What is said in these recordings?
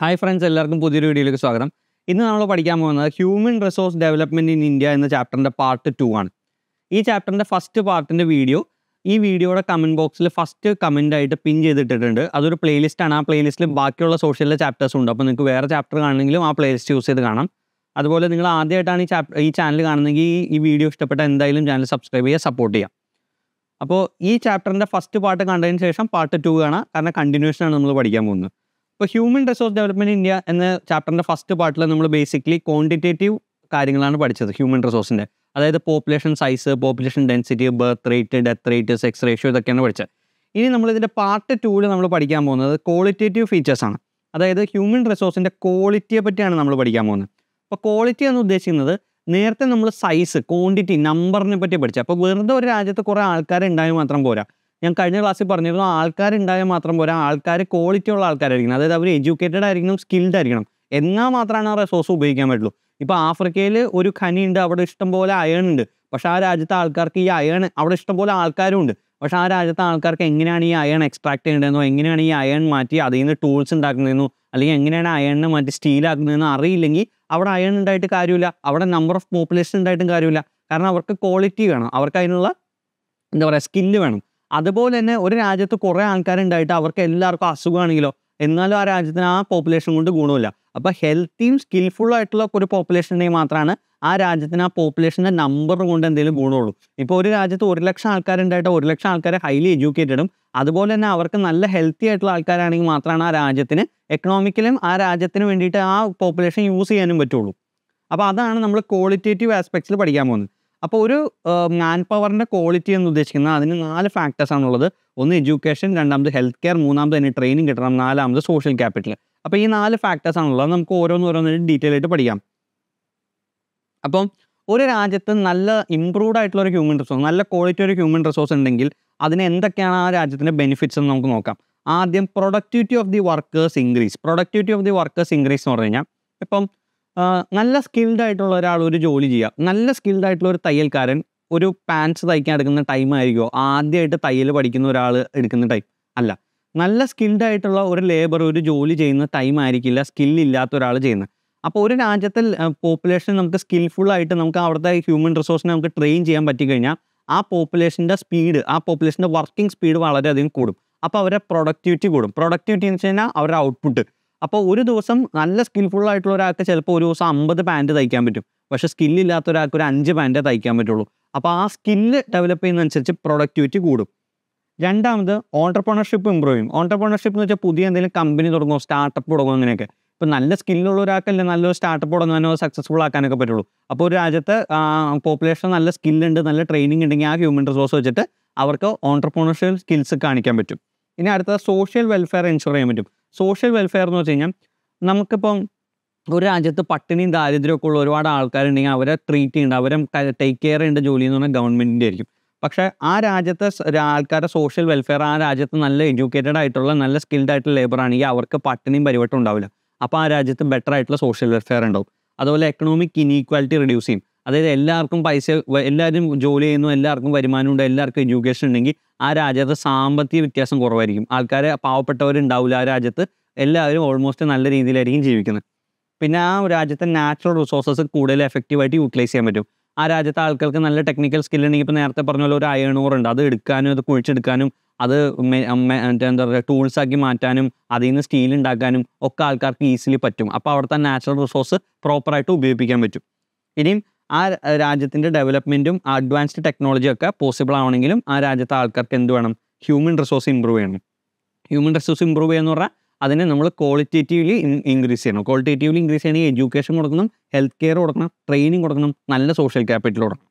hi friends എല്ലാവർക്കും പുതിയൊരു വീഡിയോയിലേക്ക് സ്വാഗതം ഇന്ന് നമ്മൾ പഠിക്കാൻ പോകുന്നത് human resource development in India എന്ന ചാപ്റ്ററിൻ്റെ പാർട്ട് ടു ആണ് ഈ ചാപ്റ്ററിൻ്റെ ഫസ്റ്റ് പാർട്ടിൻ്റെ വീഡിയോ ഈ വീഡിയോയുടെ കമൻറ്റ് ബോക്സിൽ ഫസ്റ്റ് ആയിട്ട് പിൻ ചെയ്തിട്ടിട്ടുണ്ട് അതൊരു പ്ലേലിസ്റ്റാണ് ആ പ്ലേലിസ്റ്റിൽ ബാക്കിയുള്ള സോഷ്യലിലെ ചാപ്റ്റേഴ്സ് ഉണ്ട് അപ്പോൾ നിങ്ങൾക്ക് വേറെ ചാപ്റ്റർ കാണണമെങ്കിലും ആ പ്ലേലിസ്റ്റ് യൂസ് ചെയ്ത് കാണാം അതുപോലെ നിങ്ങൾ ആദ്യമായിട്ടാണ് ഈ ചാപ്റ്റർ ഈ ചാനൽ കാണുന്നെങ്കിൽ ഈ വീഡിയോ ഇഷ്ടപ്പെട്ട എന്തായാലും ചാനൽ സബ്സ്ക്രൈബ് ചെയ്യുക സപ്പോർട്ട് ചെയ്യാം അപ്പോൾ ഈ ചാപ്റ്ററിൻ്റെ ഫസ്റ്റ് പാർട്ട് കണ്ടതിന് ശേഷം പാർട്ട് ടു കാണാം കാരണം കണ്ടിന്യൂഷനാണ് നമ്മൾ പഠിക്കാൻ പോകുന്നത് ഇപ്പോൾ ഹ്യൂമൻ റിസോഴ്സ് ഡെവലപ്മെൻറ്റ് ഇന്ത്യ എന്ന ചാപ്റ്ററിൻ്റെ ഫസ്റ്റ് പാർട്ടിൽ നമ്മൾ ബേസിക്കലി ക്വാണ്ടിറ്റേറ്റീവ് കാര്യങ്ങളാണ് പഠിച്ചത് ഹ്യൂമൻ റിസോഴ്സിൻ്റെ അതായത് population size population density birth rate death rate sex ratio ഇതൊക്കെയാണ് പഠിച്ചത് ഇനി നമ്മൾ ഇതിൻ്റെ പാർട്ട് ടൂവിൽ നമ്മൾ പഠിക്കാൻ പോകുന്നത് ക്വാളിറ്റേറ്റീവ് ഫീച്ചേഴ്സാണ് അതായത് ഹ്യൂമൻ റിസോഴ്സിൻ്റെ ക്വാളിറ്റിയെ പറ്റിയാണ് നമ്മൾ പഠിക്കാൻ പോകുന്നത് അപ്പോൾ ക്വാളിറ്റി എന്ന് ഉദ്ദേശിക്കുന്നത് നേരത്തെ നമ്മൾ സൈസ് ക്വാണ്ടിറ്റി നമ്പറിനെ പറ്റി പഠിച്ചു അപ്പോൾ വെറുതെ ഒരു രാജ്യത്ത് കുറേ ആൾക്കാർ ഉണ്ടായി മാത്രം പോരാ ഞാൻ കഴിഞ്ഞ ക്ലാസ്സിൽ പറഞ്ഞിരുന്നു ആൾക്കാരുണ്ടായാൽ മാത്രം പോരാ ആൾക്കാർ ക്വാളിറ്റി ഉള്ള ആൾക്കാരായിരിക്കണം അതായത് അവർ എഡ്യൂക്കേറ്റഡ് ആയിരിക്കണം സ്കിൽഡ് ആയിരിക്കണം എന്നാൽ മാത്രമാണ് ആ റിസോഴ്സ് ഉപയോഗിക്കാൻ പറ്റുള്ളൂ ഇപ്പോൾ ആഫ്രിക്കയിൽ ഒരു ഖനിയുണ്ട് അവിടെ ഇഷ്ടംപോലെ അയൺ ഉണ്ട് പക്ഷേ ആ രാജ്യത്തെ ആൾക്കാർക്ക് ഈ അയൺ അവിടെ ഇഷ്ടംപോലെ ആൾക്കാരും ഉണ്ട് പക്ഷേ ആ രാജ്യത്തെ ആൾക്കാർക്ക് എങ്ങനെയാണ് ഈ അയൺ എക്സ്ട്രാക്ട് ചെയ്യേണ്ടതെന്നോ എങ്ങനെയാണ് ഈ അയൺ മാറ്റി അതിൽ നിന്ന് ടൂൾസ് ഉണ്ടാക്കുന്നതെന്നോ അല്ലെങ്കിൽ എങ്ങനെയാണ് അയണിനെ മാറ്റി സ്റ്റീലാക്കുന്നതെന്നോ അറിയില്ലെങ്കിൽ അവിടെ അയൺ ഉണ്ടായിട്ട് കാര്യമില്ല അവിടെ നമ്പർ ഓഫ് പോപ്പുലേഷൻ ഉണ്ടായിട്ടും കാര്യമില്ല കാരണം അവർക്ക് ക്വാളിറ്റി വേണം അവർക്ക് അതിനുള്ള എന്താ പറയുക സ്കില്ല് വേണം അതുപോലെ തന്നെ ഒരു രാജ്യത്ത് കുറേ ആൾക്കാരുണ്ടായിട്ട് അവർക്ക് എല്ലാവർക്കും അസുഖമാണെങ്കിലോ എന്നാലും ആ രാജ്യത്തിന് ആ പോപ്പുലേഷൻ കൊണ്ട് ഗുണമില്ല അപ്പോൾ ഹെൽത്തിയും സ്കിൽഫുൾ ആയിട്ടുള്ള ഒരു പോപ്പുലേഷൻ ഉണ്ടെങ്കിൽ മാത്രമാണ് ആ രാജ്യത്തിന് ആ പോപ്പുലേഷൻ്റെ നമ്പർ കൊണ്ട് എന്തെങ്കിലും ഗുണമുള്ളൂ ഇപ്പോൾ ഒരു രാജ്യത്ത് ഒരു ലക്ഷം ആൾക്കാരുണ്ടായിട്ട് ഒരു ലക്ഷം ആൾക്കാരെ ഹൈലി എഡ്യൂക്കേറ്റഡും അതുപോലെ തന്നെ അവർക്ക് നല്ല ഹെൽത്തി ആയിട്ടുള്ള ആൾക്കാരാണെങ്കിൽ മാത്രമാണ് ആ രാജ്യത്തിന് എക്കണോമിക്കലും ആ രാജ്യത്തിന് വേണ്ടിയിട്ട് ആ പോപ്പുലേഷൻ യൂസ് ചെയ്യാനും പറ്റുള്ളൂ അപ്പോൾ അതാണ് നമ്മൾ ക്വാളിറ്റേറ്റീവ് ആസ്പെക്ട്സിൽ പഠിക്കാൻ പോകുന്നത് അപ്പോൾ ഒരു മാൻ പവറിൻ്റെ ക്വാളിറ്റി എന്ന് ഉദ്ദേശിക്കുന്നത് അതിന് നാല് ഫാക്ടേഴ്സാണുള്ളത് ഒന്ന് എഡ്യൂക്കേഷൻ രണ്ടാമത് ഹെൽത്ത് കെയർ മൂന്നാമത് അതിന് ട്രെയിനിങ് കിട്ടണം നാലാമത് സോഷ്യൽ ക്യാപിറ്റൽ അപ്പോൾ ഈ നാല് ഫാക്ടേഴ്സാണുള്ളത് നമുക്ക് ഓരോന്നോരോന്നും ഡീറ്റെയിൽ ആയിട്ട് പഠിക്കാം അപ്പം ഒരു രാജ്യത്ത് നല്ല ഇംപ്രൂവ്ഡ് ആയിട്ടുള്ള ഒരു ഹ്യൂമൻ റിസോഴ്സ് നല്ല ക്വാളിറ്റി ഒരു ഹ്യൂമൻ റിസോഴ്സ് ഉണ്ടെങ്കിൽ അതിന് എന്തൊക്കെയാണ് ആ രാജ്യത്തിൻ്റെ ബെനിഫിറ്റ്സ് എന്ന് നമുക്ക് നോക്കാം ആദ്യം productivity of the workers increase productivity of the workers increase എന്ന് പറഞ്ഞു കഴിഞ്ഞാൽ ഇപ്പം നല്ല സ്കിൽഡ് ആയിട്ടുള്ള ഒരാൾ ഒരു ജോലി ചെയ്യുക നല്ല സ്കിൽഡ് ആയിട്ടുള്ള ഒരു തയ്യൽക്കാരൻ ഒരു പാൻസ് തയ്ക്കാൻ എടുക്കുന്ന ടൈം ആയിരിക്കുമോ ആദ്യമായിട്ട് തയ്യൽ പഠിക്കുന്ന ഒരാൾ എടുക്കുന്ന ടൈം അല്ല നല്ല സ്കിൽഡ് ആയിട്ടുള്ള ഒരു ലേബർ ഒരു ജോലി ചെയ്യുന്ന ടൈം ആയിരിക്കില്ല സ്കില്ലില്ലാത്ത ഒരാൾ ചെയ്യുന്നത് അപ്പോൾ ഒരു രാജ്യത്തെ പോപ്പുലേഷൻ നമുക്ക് സ്കിൽഫുൾ ആയിട്ട് നമുക്ക് അവിടുത്തെ ഹ്യൂമൻ റിസോഴ്സിനെ നമുക്ക് ട്രെയിൻ ചെയ്യാൻ പറ്റിക്കഴിഞ്ഞാൽ ആ പോപ്പുലേഷൻ്റെ സ്പീഡ് ആ പോപ്പുലേഷൻ്റെ വർക്കിംഗ് സ്പീഡ് വളരെയധികം കൂടും അപ്പോൾ അവരുടെ പ്രൊഡക്ടിവിറ്റി കൂടും പ്രൊഡക്ടിവിറ്റി എന്ന് വെച്ച് കഴിഞ്ഞാൽ അവരുടെ ഔട്ട്പുട്ട് അപ്പോൾ ഒരു ദിവസം നല്ല സ്കിൽഫുൾ ആയിട്ടുള്ള ഒരാൾക്ക് ചിലപ്പോൾ ഒരു ദിവസം അമ്പത് പാൻറ്റ് തയ്ക്കാൻ പറ്റും പക്ഷേ സ്കില്ലില്ലാത്ത ഒരാൾക്ക് ഒരു അഞ്ച് പാൻറ്റേ തയ്ക്കാൻ പറ്റുള്ളൂ അപ്പോൾ ആ സ്കില്ല് ഡെവലപ്പ് ചെയ്യുന്നതനുസരിച്ച് പ്രൊഡക്ടിവിറ്റി കൂടും രണ്ടാമത് ഓണ്ടർപ്രണർഷിപ്പ് ഇമ്പ്രൂവ് ചെയ്യും ഓണ്ടർപ്രണർഷിപ്പ് എന്ന് വെച്ചാൽ പുതിയ എന്തെങ്കിലും കമ്പനി തുടങ്ങുമോ സ്റ്റാർട്ടപ്പ് തുടങ്ങുമോ അങ്ങനെയൊക്കെ ഇപ്പം നല്ല സ്കില്ലുള്ള ഒരാൾക്കല്ലേ നല്ലൊരു സ്റ്റാർട്ടപ്പ് തുടങ്ങാനോ സക്സസ്ഫുൾ ആക്കാനൊക്കെ പറ്റുള്ളൂ അപ്പോൾ ഒരു രാജ്യത്ത് പോപ്പുലേഷൻ നല്ല സ്കില്ലുണ്ട് നല്ല ട്രെയിനിങ് ഉണ്ടെങ്കിൽ ആ ഹ്യൂമൻ റിസോഴ്സ് വെച്ചിട്ട് അവർക്ക് ഓണ്ടർപ്രണർഷിപ്പ് സ്കിൽസ് കാണിക്കാൻ പറ്റും ഇനി അടുത്ത സോഷ്യൽ വെൽഫെയർ എൻഷുർ ചെയ്യാൻ പറ്റും സോഷ്യൽ വെൽഫെയർ എന്ന് വെച്ച് കഴിഞ്ഞാൽ നമുക്കിപ്പം ഒരു രാജ്യത്ത് പട്ടിണിയും ദാരിദ്ര്യമൊക്കെ ഉള്ള ഒരുപാട് ആൾക്കാരുണ്ടെങ്കിൽ അവരെ ട്രീറ്റ് ചെയ്യേണ്ട അവരെ ടേക്ക് കെയർ ചെയ്യേണ്ട ജോലി എന്ന് പറഞ്ഞാൽ ഗവൺമെൻറ്റിൻ്റെ ആയിരിക്കും പക്ഷേ ആ രാജ്യത്തെ ആൾക്കാരുടെ സോഷ്യൽ വെൽഫെയർ ആ രാജ്യത്ത് നല്ല എഡ്യൂക്കേറ്റഡ് ആയിട്ടുള്ള നല്ല സ്കിൽഡ് ആയിട്ടുള്ള ലേബർ ആണെങ്കിൽ അവർക്ക് പട്ടിണിയും പരിവട്ടം ഉണ്ടാവില്ല അപ്പോൾ ആ രാജ്യത്ത് ബെറ്റർ ആയിട്ടുള്ള സോഷ്യൽ വെൽഫെയർ ഉണ്ടാവും അതുപോലെ എക്കണോമിക് ഇനീക്വാലിറ്റി റിഡ്യൂസ് ചെയ്യും അതായത് എല്ലാവർക്കും പൈസ എല്ലാവരും ജോലി ചെയ്യുന്നു എല്ലാവർക്കും വരുമാനം ഉണ്ട് എല്ലാവർക്കും എഡ്യൂക്കേഷൻ ഉണ്ടെങ്കിൽ ആ രാജ്യത്തെ സാമ്പത്തിക വ്യത്യാസം കുറവായിരിക്കും ആൾക്കാരെ പാവപ്പെട്ടവരുണ്ടാവില്ല ആ രാജ്യത്ത് എല്ലാവരും ഓൾമോസ്റ്റ് നല്ല രീതിയിലായിരിക്കും ജീവിക്കുന്നത് പിന്നെ ആ രാജ്യത്തെ നാച്ചുറൽ റിസോഴ്സസ് കൂടുതൽ എഫക്റ്റീവായിട്ട് യൂട്ടിലൈസ് ചെയ്യാൻ പറ്റും ആ രാജ്യത്തെ ആൾക്കാർക്ക് നല്ല ടെക്നിക്കൽ സ്കിൽ ഉണ്ടെങ്കിൽ ഇപ്പോൾ നേരത്തെ പറഞ്ഞ പോലെ ഒരു അയൺ ഉണ്ട് അത് എടുക്കാനും അത് കുഴിച്ചെടുക്കാനും അത് എന്താ പറയുക ആക്കി മാറ്റാനും അതിൽ നിന്ന് സ്റ്റീൽ ഉണ്ടാക്കാനും ഒക്കെ ആൾക്കാർക്ക് ഈസിലി പറ്റും അപ്പോൾ അവിടുത്തെ നാച്ചുറൽ റിസോഴ്സ് പ്രോപ്പറായിട്ട് ഉപയോഗിക്കാൻ പറ്റും ഇനിയും ആ രാജ്യത്തിൻ്റെ ഡെവലപ്മെൻറ്റും അഡ്വാൻസ്ഡ് ടെക്നോളജി ഒക്കെ പോസിബിൾ ആവണമെങ്കിലും ആ രാജ്യത്തെ ആൾക്കാർക്ക് എന്ത് വേണം ഹ്യൂമൻ റിസോഴ്സ് ഇമ്പ്രൂവ് ചെയ്യണം ഹ്യൂമൻ റിസോഴ്സ് ഇമ്പ്രൂവ് ചെയ്യുക എന്ന് പറഞ്ഞാൽ അതിനെ നമ്മൾ ക്വാളിറ്റേറ്റീവ്ലി ഇൻക്രീസ് ചെയ്യണം ക്വാളിറ്റേറ്റീവ്ലി ഇൻക്രീസ് ചെയ്യണമെങ്കിൽ എഡ്യൂക്കേഷൻ കൊടുക്കണം ഹെൽത്ത് കെയർ കൊടുക്കണം ട്രെയിനിങ് കൊടുക്കണം നല്ല സോഷ്യൽ ക്യാപിറ്റൽ കൊടുക്കണം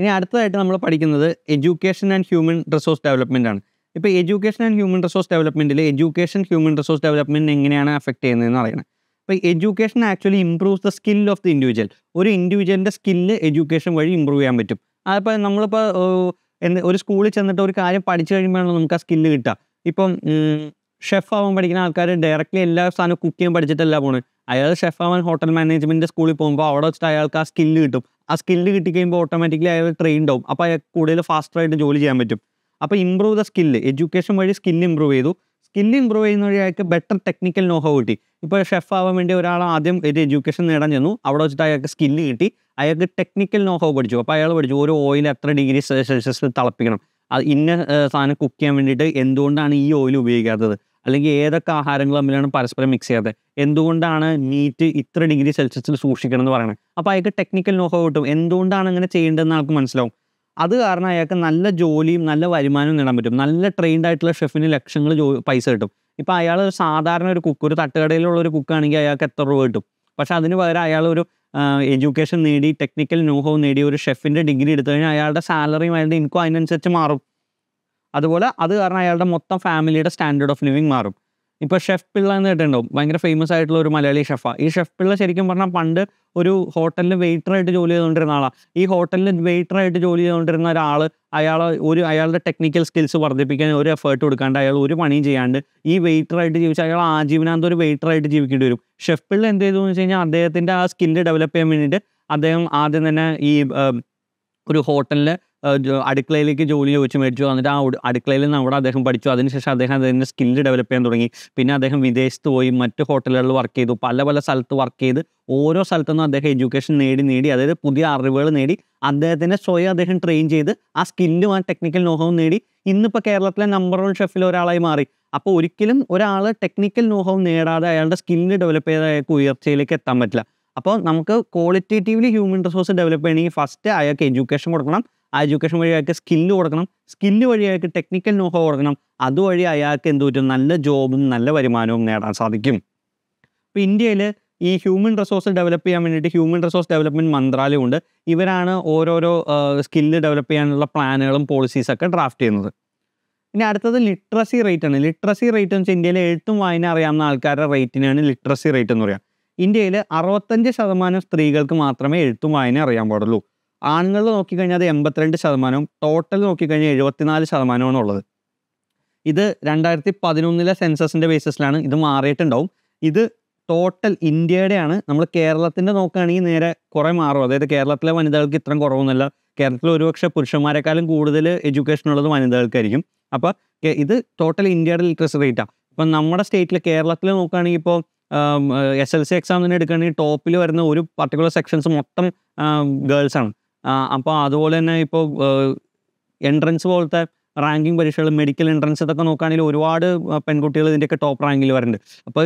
ഇനി അടുത്തതായിട്ട് നമ്മൾ പഠിക്കുന്നത് education and human resource development ആണ് ഇപ്പോൾ എഡ്യൂക്കേഷൻ ആൻഡ് ഹ്യൂമൻ റിസോഴ്സ് ഡെവലപ്മെൻറ്റിൽ എഡ്യൂക്കേഷൻ ഹ്യൂമൻ റിസോഴ്സ് ഡെവലപ്മെൻറ്റ് എങ്ങനെയാണ് അഫക്റ്റ് ചെയ്യുന്നതെന്ന് അറിയണം അപ്പോൾ education actually improves the skill of the individual ഒരു ഇൻഡിവിജ്വലിൻ്റെ സ്കില്ല് എഡ്യൂക്കേഷൻ വഴി ഇമ്പ്രൂവ് ചെയ്യാൻ പറ്റും അതിപ്പോൾ നമ്മളിപ്പോൾ എന്ത് ഒരു സ്കൂളിൽ ചെന്നിട്ട് ഒരു കാര്യം പഠിച്ചു കഴിയുമ്പോഴാണ് നമുക്ക് ആ സ്കില്ല് കിട്ടുക ഇപ്പം ഷെഫ് ആവാൻ പഠിക്കുന്ന ആൾക്കാർ ഡയറക്റ്റ്ലി എല്ലാ സാധനവും കുക്ക് ചെയ്യാൻ പഠിച്ചിട്ടല്ല പോണ് അയാൾ ഷെഫ് ആവാൻ ഹോട്ടൽ മാനേജ്മെൻറ്റിൻ്റെ സ്കൂളിൽ പോകുമ്പോൾ അവിടെ വെച്ചിട്ട് അയാൾക്ക് ആ സ്കില്ല് കിട്ടും ആ സ്കില്ല് കിട്ടിക്കഴിയുമ്പോൾ ഓട്ടോമാറ്റിക്കലി അയാൾ ട്രെയിൻഡ് ആവും അപ്പോൾ അയാൾ കൂടുതൽ ഫാസ്റ്റർ ആയിട്ട് ജോലി ചെയ്യാൻ പറ്റും അപ്പോൾ ഇമ്പ്രൂവ് ദ സ്കില്ല് എഡ്യൂക്കേഷൻ വഴി സ്കില്ല് ഇമ്പ്രൂവ് ചെയ്തു സ്കില്ല് ഇമ്പ്രൂവ് ചെയ്യുന്ന വഴി അയാൾക്ക് ബെറ്റർ ടെക്നിക്കൽ നോഹോ കിട്ടി ഇപ്പോൾ ഷെഫ് ആവാൻ വേണ്ടി ഒരാൾ ആദ്യം ഒരു എഡ്യൂക്കേഷൻ നേടാൻ ചെന്നു അവിടെ വെച്ചിട്ട് അയാൾക്ക് സ്കില്ല് കിട്ടി അയാൾക്ക് ടെക്നിക്കൽ നോഹോ പഠിച്ചു അപ്പോൾ അയാൾ പഠിച്ചു ഓരോ ഓയിൽ എത്ര ഡിഗ്രി സെൽഷ്യസിൽ തിളപ്പിക്കണം അത് ഇന്ന സാധനം കുക്ക് ചെയ്യാൻ വേണ്ടിയിട്ട് എന്തുകൊണ്ടാണ് ഈ ഓയിൽ ഉപയോഗിക്കാത്തത് അല്ലെങ്കിൽ ഏതൊക്കെ ആഹാരങ്ങൾ തമ്മിലാണ് പരസ്പരം മിക്സ് ചെയ്യാത്തത് എന്തുകൊണ്ടാണ് മീറ്റ് ഇത്ര ഡിഗ്രി സെൽഷ്യസിൽ സൂക്ഷിക്കണം എന്ന് പറയുന്നത് അപ്പോൾ അയാൾക്ക് ടെക്നിക്കൽ നോഹോ കിട്ടും എന്തുകൊണ്ടാണ് അങ്ങനെ ചെയ്യേണ്ടതെന്ന് ആൾക്ക് മനസ്സിലാവും അത് കാരണം അയാൾക്ക് നല്ല ജോലിയും നല്ല വരുമാനവും നേടാൻ പറ്റും നല്ല ട്രെയിൻഡ് ആയിട്ടുള്ള ഷെഫിന് ലക്ഷങ്ങൾ പൈസ കിട്ടും ഇപ്പം അയാൾ സാധാരണ ഒരു കുക്ക് ഒരു തട്ടുകടയിലുള്ള ഒരു ആണെങ്കിൽ അയാൾക്ക് എത്ര രൂപ കിട്ടും പക്ഷെ അതിന് പകരം അയാൾ ഒരു എഡ്യൂക്കേഷൻ നേടി ടെക്നിക്കൽ നോഹവും നേടി ഒരു ഷെഫിൻ്റെ ഡിഗ്രി എടുത്തു കഴിഞ്ഞാൽ അയാളുടെ സാലറിയും അയാളുടെ ഇൻകം അതിനനുസരിച്ച് മാറും അതുപോലെ അത് കാരണം അയാളുടെ മൊത്തം ഫാമിലിയുടെ സ്റ്റാൻഡേർഡ് ഓഫ് ലിവിങ് മാറും ഇപ്പോൾ ഷെഫ് പിള്ള എന്ന് കേട്ടിട്ടുണ്ടാവും ഭയങ്കര ഫേമസ് ആയിട്ടുള്ള ഒരു മലയാളി ഷെഫാണ് ഈ ഷെഫ് പിള്ള ശരിക്കും പറഞ്ഞാൽ പണ്ട് ഒരു ഹോട്ടലിൽ വെയിറ്ററായിട്ട് ജോലി ചെയ്തുകൊണ്ടിരുന്ന ആളാണ് ഈ ഹോട്ടലിൽ വെയിറ്ററായിട്ട് ജോലി ചെയ്തുകൊണ്ടിരുന്ന ഒരാൾ അയാളെ ഒരു അയാളുടെ ടെക്നിക്കൽ സ്കിൽസ് വർദ്ധിപ്പിക്കാൻ ഒരു എഫേർട്ട് കൊടുക്കാണ്ട് അയാൾ ഒരു പണിയും ചെയ്യാണ്ട് ഈ വെയിറ്ററായിട്ട് ജീവിച്ച് അയാൾ ആജീവനാന്ത ഒരു വെയിറ്ററായിട്ട് ജീവിക്കേണ്ടി വരും ഷെഫ് പിള്ള എന്ത് ചെയ്തു എന്ന് വെച്ച് കഴിഞ്ഞാൽ അദ്ദേഹത്തിൻ്റെ ആ സ്കില്ല് ഡെവലപ്പ് ചെയ്യാൻ വേണ്ടിയിട്ട് അദ്ദേഹം ആദ്യം തന്നെ ഈ ഒരു ഹോട്ടലിൽ അടുക്കളയിലേക്ക് ജോലി ചോദിച്ച് മേടിച്ചു എന്നിട്ട് ആ അടുക്കളയിൽ നിന്ന് അവിടെ അദ്ദേഹം പഠിച്ചു അതിനുശേഷം അദ്ദേഹം അതിൻ്റെ സ്കിൽ ഡെവലപ്പ് ചെയ്യാൻ തുടങ്ങി പിന്നെ അദ്ദേഹം വിദേശത്ത് പോയി മറ്റ് ഹോട്ടലുകളിൽ വർക്ക് ചെയ്തു പല പല സ്ഥലത്ത് വർക്ക് ചെയ്ത് ഓരോ സ്ഥലത്തു നിന്നും അദ്ദേഹം എഡ്യൂക്കേഷൻ നേടി നേടി അതായത് പുതിയ അറിവുകൾ നേടി അദ്ദേഹത്തിനെ സ്വയം അദ്ദേഹം ട്രെയിൻ ചെയ്ത് ആ സ്കില്ലും ആ ടെക്നിക്കൽ നോഹവും നേടി ഇന്നിപ്പോൾ കേരളത്തിലെ നമ്പർ വൺ ഷെഫിൽ ഒരാളായി മാറി അപ്പോൾ ഒരിക്കലും ഒരാൾ ടെക്നിക്കൽ നോഹവും നേടാതെ അയാളുടെ സ്കില്ല് ഡെവലപ്പ് ചെയ്ത് അയാൾക്ക് ഉയർച്ചയിലേക്ക് എത്താൻ പറ്റില്ല അപ്പോൾ നമുക്ക് ക്വാളിറ്റേറ്റീവ്ലി ഹ്യൂമൻ റിസോഴ്സ് ഡെവലപ്പ് ചെയ്യണമെങ്കിൽ ഫസ്റ്റ് അയാൾക്ക് എഡ്യൂക്കേഷൻ കൊടുക്കണം ആ എഡ്യൂക്കേഷൻ വഴി അയാൾക്ക് സ്കില്ല് കൊടുക്കണം സ്കില്ല് വഴി അയാൾക്ക് ടെക്നിക്കൽ നോഹോ കൊടുക്കണം അതുവഴി അയാൾക്ക് എന്തോ ഒരു നല്ല ജോബും നല്ല വരുമാനവും നേടാൻ സാധിക്കും ഇപ്പോൾ ഇന്ത്യയിൽ ഈ ഹ്യൂമൻ റിസോഴ്സ് ഡെവലപ്പ് ചെയ്യാൻ വേണ്ടിയിട്ട് ഹ്യൂമൻ റിസോഴ്സ് ഡെവലപ്മെൻറ്റ് മന്ത്രാലയം ഉണ്ട് ഇവരാണ് ഓരോരോ സ്കില്ല് ഡെവലപ്പ് ചെയ്യാനുള്ള പ്ലാനുകളും പോളിസീസൊക്കെ ഡ്രാഫ്റ്റ് ചെയ്യുന്നത് ഇനി അടുത്തത് ലിറ്ററസി റേറ്റ് ആണ് ലിറ്ററസി റേറ്റ് എന്ന് വെച്ചാൽ ഇന്ത്യയിലെ എഴുത്തും വായന അറിയാവുന്ന ആൾക്കാരുടെ റേറ്റിനാണ് ലിറ്ററസി റേറ്റ് എന്ന് പറയുക ഇന്ത്യയിൽ അറുപത്തഞ്ച് ശതമാനം സ്ത്രീകൾക്ക് മാത്രമേ എഴുത്തും വായന അറിയാൻ പാടുള്ളൂ ആണുങ്ങൾ നോക്കിക്കഴിഞ്ഞാൽ അത് എൺപത്തിരണ്ട് ശതമാനവും ടോട്ടൽ നോക്കിക്കഴിഞ്ഞാൽ എഴുപത്തിനാല് ശതമാനമാണ് ഉള്ളത് ഇത് രണ്ടായിരത്തി പതിനൊന്നിലെ സെൻസസിൻ്റെ ബേസിസിലാണ് ഇത് മാറിയിട്ടുണ്ടാവും ഇത് ടോട്ടൽ ഇന്ത്യയുടെയാണ് നമ്മൾ കേരളത്തിൻ്റെ നോക്കുകയാണെങ്കിൽ നേരെ കുറേ മാറും അതായത് കേരളത്തിലെ വനിതകൾക്ക് ഇത്രയും കുറവൊന്നുമല്ല കേരളത്തിൽ ഒരുപക്ഷെ പുരുഷന്മാരെക്കാളും കൂടുതൽ എഡ്യൂക്കേഷൻ ഉള്ളത് വനിതകൾക്കായിരിക്കും അപ്പോൾ ഇത് ടോട്ടൽ ഇന്ത്യയുടെ ലിറ്ററസി റേറ്റാണ് ഇപ്പം നമ്മുടെ സ്റ്റേറ്റിൽ കേരളത്തിൽ നോക്കുകയാണെങ്കിൽ ഇപ്പോൾ എസ് എൽ സി എക്സാം തന്നെ എടുക്കുകയാണെങ്കിൽ ടോപ്പിൽ വരുന്ന ഒരു പർട്ടിക്കുലർ സെക്ഷൻസ് മൊത്തം ഗേൾസാണ് അപ്പോൾ അതുപോലെ തന്നെ ഇപ്പോൾ എൻട്രൻസ് പോലത്തെ റാങ്കിങ് പരീക്ഷകൾ മെഡിക്കൽ എൻട്രൻസ് ഇതൊക്കെ നോക്കുകയാണെങ്കിൽ ഒരുപാട് പെൺകുട്ടികൾ ഇതിൻ്റെയൊക്കെ ടോപ്പ് റാങ്കിൽ വരുന്നുണ്ട് അപ്പോൾ